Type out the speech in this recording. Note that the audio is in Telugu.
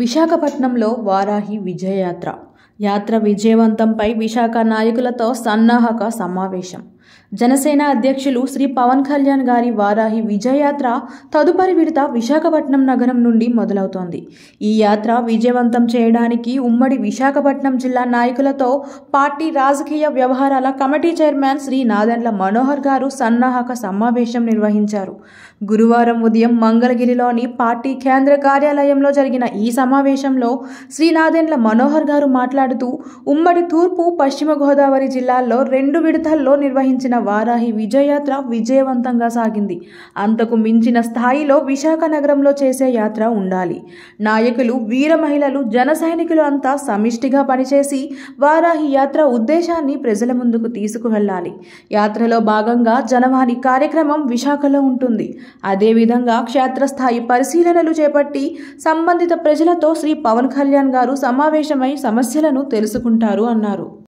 విశాఖపట్నంలో వారాహి విజయయాత్ర యాత్ర విజయవంతంపై విశాఖ నాయకులతో సన్నాహక సమావేశం జనసేన అధ్యక్షులు శ్రీ పవన్ కళ్యాణ్ గారి వారాహి విజయయాత్ర తదుపరి విడత విశాఖపట్నం నగరం నుండి మొదలవుతోంది ఈ యాత్ర విజయవంతం చేయడానికి ఉమ్మడి విశాఖపట్నం జిల్లా నాయకులతో పార్టీ రాజకీయ వ్యవహారాల కమిటీ చైర్మన్ శ్రీ నాదెండ్ల మనోహర్ గారు సన్నాహక సమావేశం నిర్వహించారు గురువారం ఉదయం మంగళగిరిలోని పార్టీ కేంద్ర కార్యాలయంలో జరిగిన ఈ సమావేశంలో శ్రీ నాదెండ్ల మనోహర్ గారు మాట్లాడుతూ ఉమ్మడి తూర్పు పశ్చిమ గోదావరి జిల్లాల్లో రెండు విడతల్లో నిర్వహించారు నిర్వహించిన వారాహి విజయయాత్ర విజయవంతంగా సాగింది అంతకు మించిన స్థాయిలో విశాఖ నగరంలో చేసే యాత్ర ఉండాలి నాయకులు వీర మహిళలు జన సైనికులు అంతా సమిష్టిగా పనిచేసి వారాహి యాత్ర ఉద్దేశాన్ని ప్రజల ముందుకు తీసుకువెళ్ళాలి యాత్రలో భాగంగా జనవాణి కార్యక్రమం విశాఖలో ఉంటుంది అదేవిధంగా క్షేత్రస్థాయి పరిశీలనలు చేపట్టి సంబంధిత ప్రజలతో శ్రీ పవన్ కళ్యాణ్ గారు సమావేశమై సమస్యలను తెలుసుకుంటారు అన్నారు